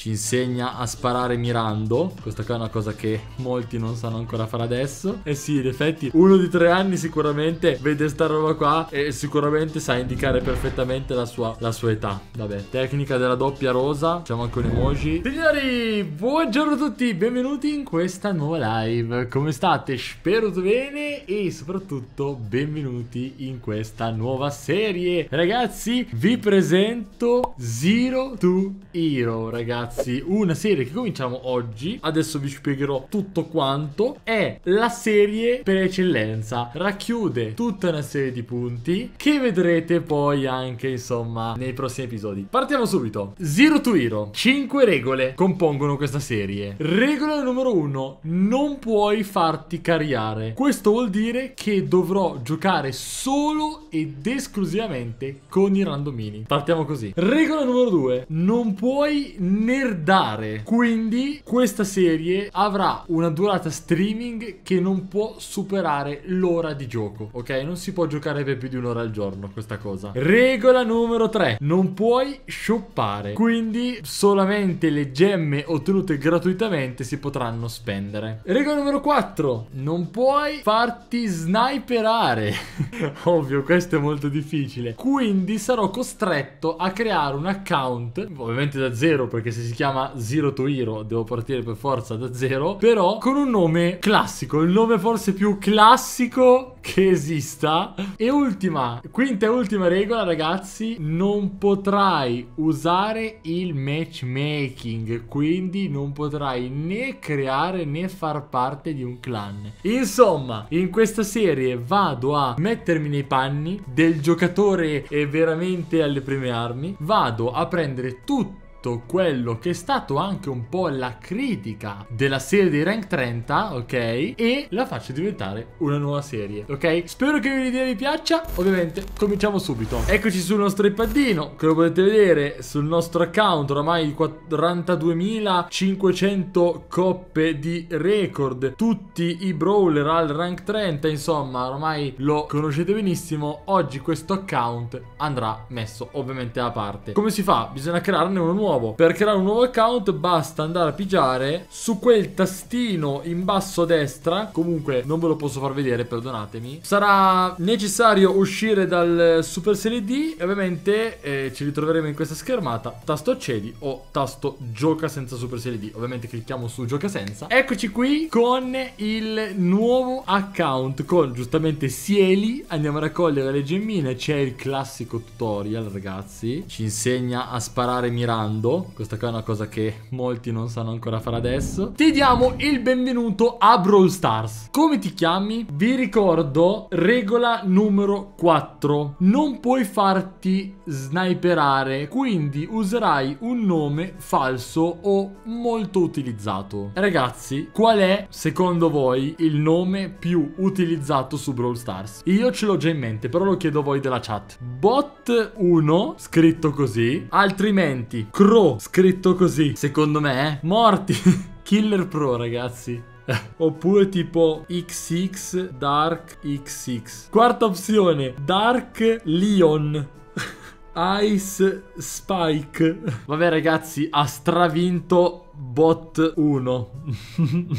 ci insegna a sparare mirando. Questa qua è una cosa che molti non sanno ancora fare adesso. E eh sì, in effetti, uno di tre anni sicuramente vede sta roba qua e sicuramente sa indicare perfettamente la sua, la sua età. Vabbè, tecnica della doppia rosa. Facciamo anche un emoji. Signori, buongiorno a tutti, benvenuti in questa nuova live. Come state? Spero tutto bene e soprattutto benvenuti in questa nuova serie. Ragazzi, vi presento Zero to Hero, ragazzi ragazzi una serie che cominciamo oggi Adesso vi spiegherò tutto quanto È la serie per eccellenza Racchiude tutta una serie di punti Che vedrete poi anche insomma nei prossimi episodi Partiamo subito Zero to Hero 5 regole compongono questa serie Regola numero 1 Non puoi farti cariare Questo vuol dire che dovrò giocare solo ed esclusivamente con i randomini Partiamo così Regola numero 2 Non puoi né per dare. Quindi questa serie avrà una durata streaming che non può superare l'ora di gioco, ok? Non si può giocare per più di un'ora al giorno questa cosa. Regola numero 3. Non puoi shoppare. Quindi solamente le gemme ottenute gratuitamente si potranno spendere. Regola numero 4. Non puoi farti sniperare. Ovvio, questo è molto difficile. Quindi sarò costretto a creare un account, ovviamente da zero perché se si si chiama Zero to Hero, devo partire per forza da zero, però con un nome classico, il nome forse più classico che esista. E ultima, quinta e ultima regola ragazzi, non potrai usare il matchmaking, quindi non potrai né creare né far parte di un clan. Insomma, in questa serie vado a mettermi nei panni del giocatore e veramente alle prime armi, vado a prendere tutti detto quello che è stato anche un po' la critica della serie di Rank 30, ok? E la faccio diventare una nuova serie, ok? Spero che l'idea vi piaccia, ovviamente cominciamo subito. Eccoci sul nostro iPadino, come potete vedere sul nostro account, oramai 42.500 coppe di record, tutti i brawler al rank 30, insomma oramai lo conoscete benissimo, oggi questo account andrà messo ovviamente da parte. Come si fa? Bisogna crearne uno nuovo nuovo. Per creare un nuovo account basta andare a pigiare su quel tastino in basso a destra. Comunque non ve lo posso far vedere, perdonatemi. Sarà necessario uscire dal Super Serie D e ovviamente eh, ci ritroveremo in questa schermata. Tasto accedi o tasto gioca senza Super Serie D. Ovviamente clicchiamo su gioca senza. Eccoci qui con il nuovo account con giustamente Sieli. Andiamo a raccogliere le gemmine. C'è il classico tutorial, ragazzi. Ci insegna a sparare mirando comando, questa qua è una cosa che molti non sanno ancora fare adesso, ti diamo il benvenuto a Brawl Stars. Come ti chiami? Vi ricordo regola numero 4. Non puoi farti sniperare, quindi userai un nome falso o molto utilizzato. Ragazzi, qual è, secondo voi, il nome più utilizzato su Brawl Stars? Io ce l'ho già in mente, però lo chiedo a voi della chat. Bot 1, scritto così, altrimenti... Cro Pro, scritto così. Secondo me, eh? morti. Killer Pro, ragazzi. Eh, oppure tipo XX Dark XX. Quarta opzione, Dark Leon. Ice Spike. Vabbè ragazzi, ha stravinto bot 1.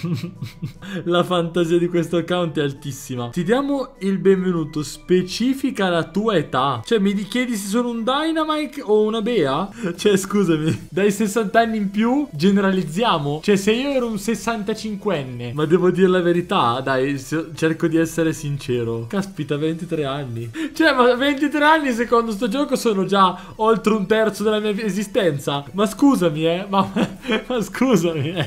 la fantasia di questo account è altissima. Ti diamo il benvenuto. Specifica la tua età. Cioè, mi chiedi se sono un Dynamite o una Bea? Cioè, scusami, dai 60 anni in più, generalizziamo. Cioè, se io ero un 65enne, ma devo dire la verità, dai, cerco di essere sincero. Caspita, 23 anni. Cioè, ma 23 anni secondo sto gioco sono già oltre un terzo della mia esistenza. Ma scusami, eh, ma, ma scusami. cool sein.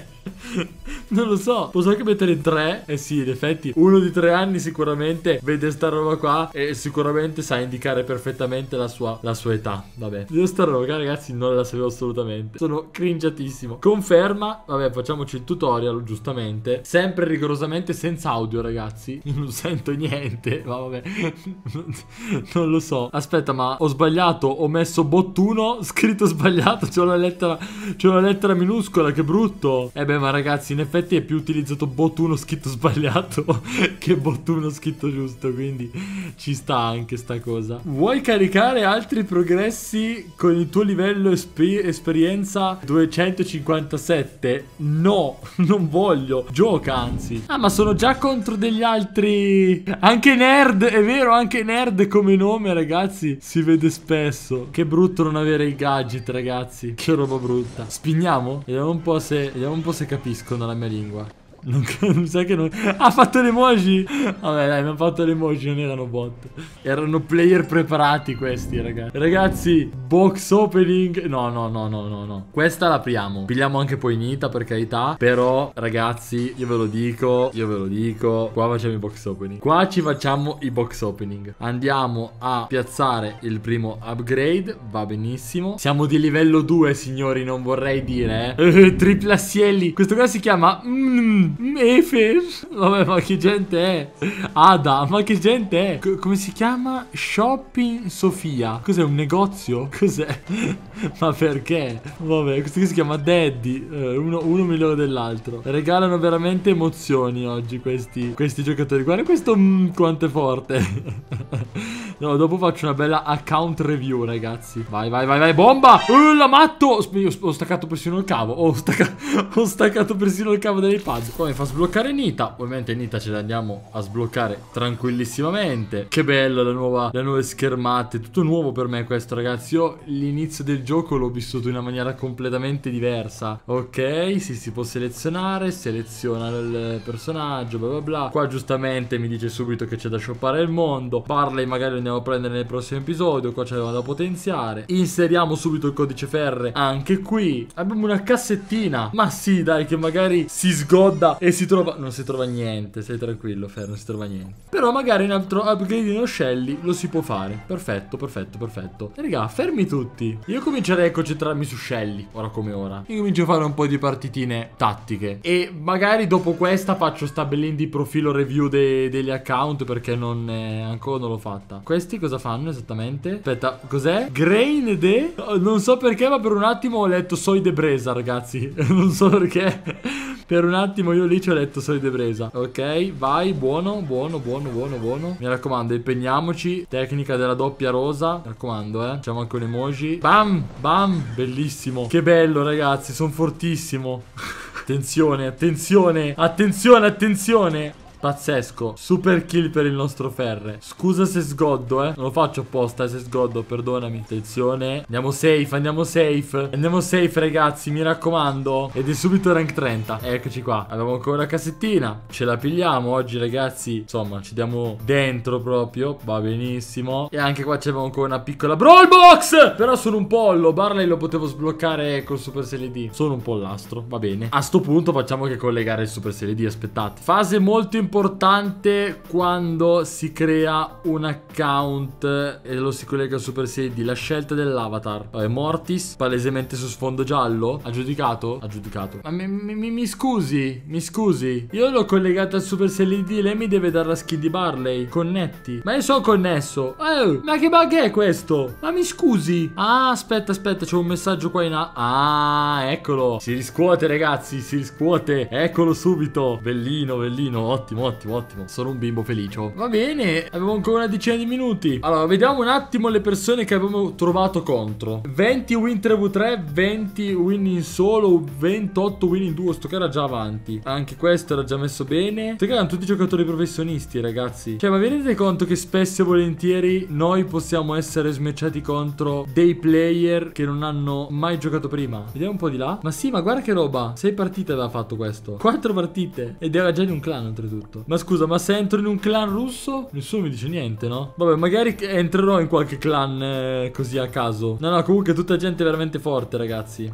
non lo so. Posso anche mettere tre? Eh sì, in effetti, uno di tre anni sicuramente vede sta roba qua e sicuramente sa indicare perfettamente la sua, la sua età. Vabbè, io sta roba ragazzi non la sapevo assolutamente. Sono cringiatissimo. Conferma, vabbè, facciamoci il tutorial, giustamente. Sempre rigorosamente senza audio, ragazzi. Non sento niente, ma vabbè. non lo so. Aspetta, ma ho sbagliato, ho messo bottuno, scritto sbagliato, c'è una lettera, c'è una lettera minuscola, che brutto. eh beh, ma ragazzi, in effetti è più utilizzato bot 1 scritto sbagliato che bot 1 scritto giusto, quindi ci sta anche sta cosa. Vuoi caricare altri progressi con il tuo livello esper esperienza 257? No, non voglio. Gioca anzi. Ah, ma sono già contro degli altri... Anche nerd, è vero, anche nerd come nome, ragazzi. Si vede spesso. Che brutto non avere i gadget, ragazzi. Che roba brutta. Spingiamo? Vediamo un po' se, vediamo un po se capisco capiscono la mia lingua. Non, mi sa che non... Ha fatto le emoji? Vabbè dai, mi ha fatto le emoji, non erano bot. Erano player preparati questi, ragazzi. Ragazzi, box opening... No, no, no, no, no, no. Questa l'apriamo. Pigliamo anche poi Nita, per carità. Però, ragazzi, io ve lo dico, io ve lo dico. Qua facciamo i box opening. Qua ci facciamo i box opening. Andiamo a piazzare il primo upgrade. Va benissimo. Siamo di livello 2, signori, non vorrei dire, eh. Tripla Questo qua si chiama... Mm, Mayfair? Vabbè, ma che gente è? Ada, ma che gente è? C come si chiama? Shopping Sofia. Cos'è, un negozio? Cos'è? ma perché? Vabbè, questo qui si chiama Daddy. Eh, uno, uno, migliore dell'altro. Regalano veramente emozioni oggi questi, questi giocatori. Guarda questo mm, quanto è forte. No, dopo faccio una bella account review, ragazzi. Vai, vai, vai, vai, bomba! Oh, la matto! Io ho staccato persino il cavo. Ho, stacca... ho staccato persino il cavo dell'iPad. Poi mi fa sbloccare Nita. Ovviamente Nita ce l'andiamo a sbloccare tranquillissimamente. Che bella la nuova, le nuove schermate. Tutto nuovo per me questo, ragazzi. Io l'inizio del gioco l'ho vissuto in una maniera completamente diversa. Ok, sì, si può selezionare. Seleziona il personaggio, bla bla bla. Qua giustamente mi dice subito che c'è da shoppare il mondo. Parla magari andiamo a prendere nel prossimo episodio Qua c'è da potenziare Inseriamo subito il codice ferre Anche qui Abbiamo una cassettina Ma sì dai che magari si sgodda e si trova Non si trova niente Sei tranquillo ferre non si trova niente Però magari un altro upgrade in Oscelli lo si può fare Perfetto perfetto perfetto e, Raga fermi tutti Io comincerei a concentrarmi su Shelly Ora come ora Io comincio a fare un po' di partitine tattiche E magari dopo questa faccio sta di profilo review de degli account Perché non è... ancora non l'ho fatta Questa questi cosa fanno esattamente? Aspetta, cos'è? Grain de? Non so perché, ma per un attimo ho letto de Bresa, ragazzi. non so perché. Per un attimo io lì ci ho letto Soy Debresa. Ok, vai, buono, buono, buono, buono, buono. Mi raccomando, impegniamoci. Tecnica della doppia rosa. Mi raccomando, eh. Facciamo anche un emoji. Bam, bam, bellissimo. Che bello, ragazzi, sono fortissimo. attenzione, attenzione, attenzione, attenzione. Pazzesco. Super kill per il nostro ferre. Scusa se sgoddo, eh. Non lo faccio apposta eh, se sgoddo, perdonami. Attenzione. Andiamo safe, andiamo safe. Andiamo safe, ragazzi, mi raccomando. Ed è subito rank 30. Eccoci qua. Abbiamo ancora una cassettina. Ce la pigliamo oggi, ragazzi. Insomma, ci diamo dentro proprio. Va benissimo. E anche qua c'è ancora una piccola brawl box. Però sono un pollo. Barley lo potevo sbloccare col Super Serie D. Sono un pollastro. Va bene. A sto punto facciamo che collegare il Super Serie D. Aspettate. Fase molto importante importante quando si crea un account e lo si collega a Super 6 la scelta dell'avatar. Vabbè, Mortis, palesemente su sfondo giallo, ha giudicato? Ha giudicato. Ma mi, mi, mi scusi, mi scusi. Io l'ho collegata a Super 6 lei mi deve dare la skin di Barley. Connetti. Ma io sono connesso. Oh, ma che bug è questo? Ma mi scusi. Ah, aspetta, aspetta, c'è un messaggio qua in A Ah, eccolo. Si riscuote, ragazzi, si riscuote. Eccolo subito. Bellino, bellino, ottimo ottimo, ottimo, Sono un bimbo felice. Va bene, abbiamo ancora una decina di minuti. Allora, vediamo un attimo le persone che abbiamo trovato contro. 20 win 3 v3, 20 win in solo, 28 win in duo. Sto che era già avanti. Anche questo era già messo bene. Sto che erano tutti giocatori professionisti, ragazzi. Cioè, ma vi rendete conto che spesso e volentieri noi possiamo essere smecciati contro dei player che non hanno mai giocato prima? Vediamo un po' di là. Ma sì, ma guarda che roba. Sei partite aveva fatto questo. Quattro partite. Ed era già di un clan, oltretutto tutto. Ma scusa, ma se entro in un clan russo, nessuno mi dice niente, no? Vabbè, magari entrerò in qualche clan eh, così a caso. No, no, comunque tutta gente veramente forte, ragazzi.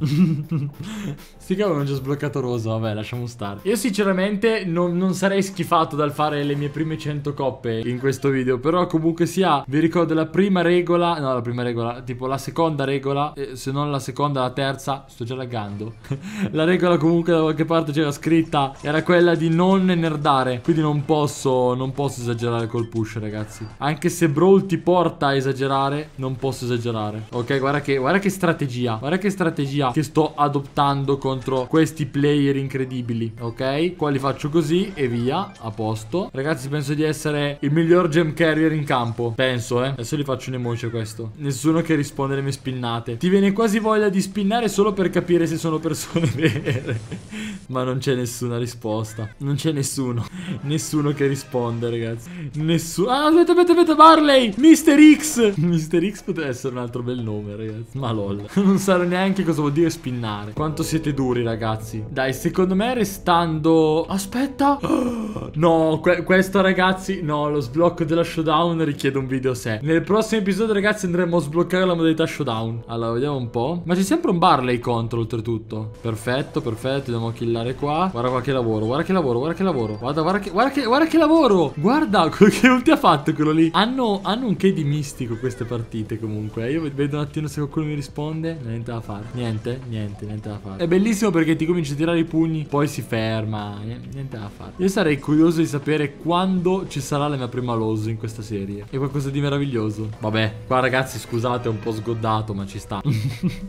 Sti cavolo hanno già sbloccato Rosa, vabbè, lasciamo stare. Io sinceramente non, non sarei schifato dal fare le mie prime 100 coppe in questo video, però comunque sia, vi ricordo la prima regola, no, la prima regola, tipo la seconda regola, eh, se non la seconda, la terza, sto già laggando. la regola comunque da qualche parte c'era scritta, era quella di non nerdare. Quindi non posso, non posso esagerare col push, ragazzi. Anche se Brawl ti porta a esagerare, non posso esagerare. Ok, guarda che, guarda che strategia. Guarda che strategia che sto adottando contro questi player incredibili. Ok? Qua li faccio così e via. A posto. Ragazzi, penso di essere il miglior gem carrier in campo. Penso, eh. Adesso gli faccio un emoji a questo. Nessuno che risponde alle mie spinnate. Ti viene quasi voglia di spinnare solo per capire se sono persone vere. Ma non c'è nessuna risposta. Non c'è nessuno. Nessuno che risponde, ragazzi. Nessuno. Ah, aspetta, aspetta, aspetta, Barley! Mister X! Mister X potrebbe essere un altro bel nome, ragazzi. Ma lol. Non sarò neanche cosa vuol dire spinnare. Quanto siete duri, ragazzi. Dai, secondo me restando... Aspetta! No, que questo, ragazzi... No, lo sblocco della showdown richiede un video a sé. Nel prossimo episodio, ragazzi, andremo a sbloccare la modalità showdown. Allora, vediamo un po'. Ma c'è sempre un Barley contro, oltretutto. Perfetto, perfetto. Dobbiamo killare qua. Guarda qua che lavoro, guarda che lavoro, guarda che lavoro. Guarda, guarda che, guarda, che, guarda che lavoro. Guarda che ulti ha fatto quello lì. Hanno, hanno, un che di mistico queste partite comunque. Io vedo un attimo se qualcuno mi risponde. Niente da fare. Niente, niente, niente da fare. È bellissimo perché ti comincia a tirare i pugni, poi si ferma. Niente da fare. Io sarei curioso di sapere quando ci sarà la mia prima Loso in questa serie. È qualcosa di meraviglioso. Vabbè, qua ragazzi scusate, è un po' sgoddato, ma ci sta.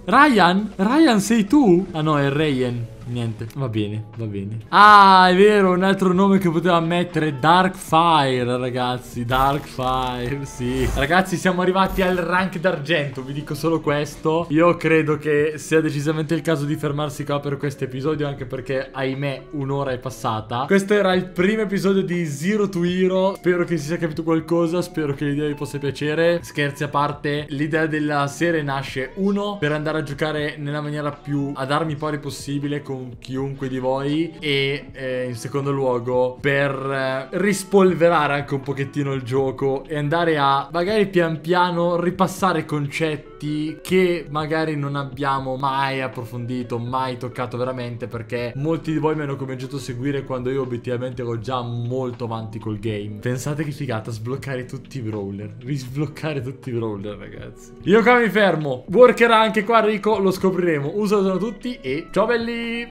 Ryan? Ryan sei tu? Ah no, è Rayen. Niente, va bene, va bene. Ah, è vero, un altro nome che poteva mettere Dark Fire, ragazzi. Dark Fire, sì. Ragazzi, siamo arrivati al rank d'argento, vi dico solo questo. Io credo che sia decisamente il caso di fermarsi qua per questo episodio, anche perché, ahimè, un'ora è passata. Questo era il primo episodio di Zero to Hero. Spero che si sia capito qualcosa, spero che l'idea vi possa piacere. Scherzi a parte, l'idea della serie nasce, uno, per andare a giocare nella maniera più ad armi pari possibile, con chiunque di voi e eh, in secondo luogo per eh, rispolverare anche un pochettino il gioco e andare a magari pian piano ripassare concetti che magari non abbiamo mai approfondito, mai toccato veramente perché molti di voi mi hanno cominciato a seguire quando io obiettivamente ero già molto avanti col game. Pensate che figata sbloccare tutti i brawler, risbloccare tutti i brawler ragazzi. Io qua mi fermo, workerà anche qua Rico, lo scopriremo. Usatelo tutti e ciao belli!